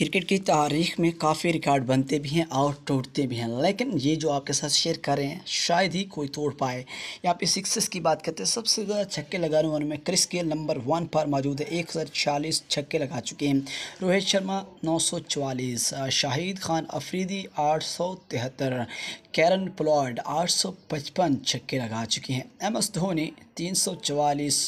cricket की तारीख में काफ़ी रिकॉर्ड बनते भी हैं और टूटते भी हैं लेकिन ये जो आपके साथ शेयर कर रहे हैं शायद ही कोई तोड़ पाए या आप सिक्सेस की बात करते हैं सबसे ज़्यादा छक्के लगाने वालों में क्रिस गेल नंबर वन पर मौजूद है एक हज़ार छियालीस छक्के लगा चुके हैं रोहित शर्मा नौ सौ चवालीस शाहिद खान अफरीदी आठ सौ तिहत्तर कैरन प्लॉड आठ सौ पचपन छक्के लगा चुके हैं एम एस धोनी तीन सौ चवालीस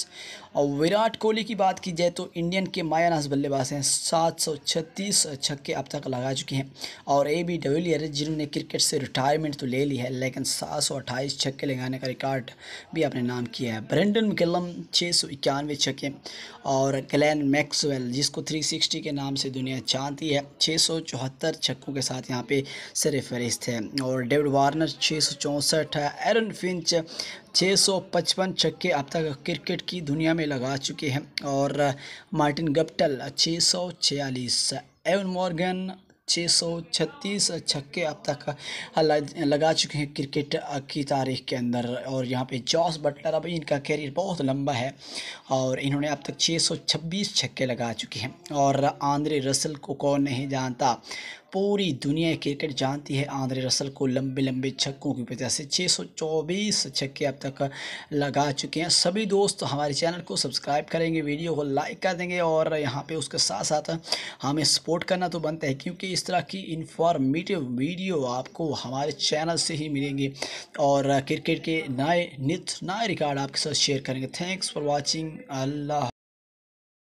और विराट कोहली की बात की जाए तो इंडियन के माया नाज बल्लेबाज हैं सात सौ छत्तीस छक्के अब तक लगा चुके हैं और ए बी डविलियर जिन्होंने क्रिकेट से रिटायरमेंट तो ले ली है लेकिन सात सौ अट्ठाईस छक्के लगाने का रिकॉर्ड भी अपने नाम किया है ब्रेंडन मिकलम छः सौ इक्यानवे छक्के और ग्लैन मैक्सवेल जिसको थ्री सिक्सटी के नाम से दुनिया जानती है छः सौ चौहत्तर छक्कों के साथ यहाँ पे सर फहरिस्त है और डेविड वार्नर छः सौ चौंसठ है एरन फिंच 655 छक्के अब तक क्रिकेट की दुनिया में लगा चुके हैं और मार्टिन गप्टल 646 एवन मॉर्गन 636 छक्के अब तक लगा चुके हैं क्रिकेट की तारीख के अंदर और यहाँ पे जॉस बटलर अब इनका कैरियर बहुत लंबा है और इन्होंने अब तक 626 छक्के लगा चुके हैं और आंद्रे रसल को कौन नहीं जानता पूरी दुनिया क्रिकेट जानती है आंद्रे रसल को लंबे लंबे छक्कों की वजह से 624 छक्के अब तक लगा चुके हैं सभी दोस्त हमारे चैनल को सब्सक्राइब करेंगे वीडियो को लाइक कर देंगे और यहाँ पे उसके साथ साथ हमें सपोर्ट करना तो बनता है क्योंकि इस तरह की इंफॉर्मेटिव वीडियो आपको हमारे चैनल से ही मिलेंगे और क्रिकेट के नए नित नए रिकॉर्ड आपके साथ शेयर करेंगे थैंक्स फॉर वॉचिंग अल्लाह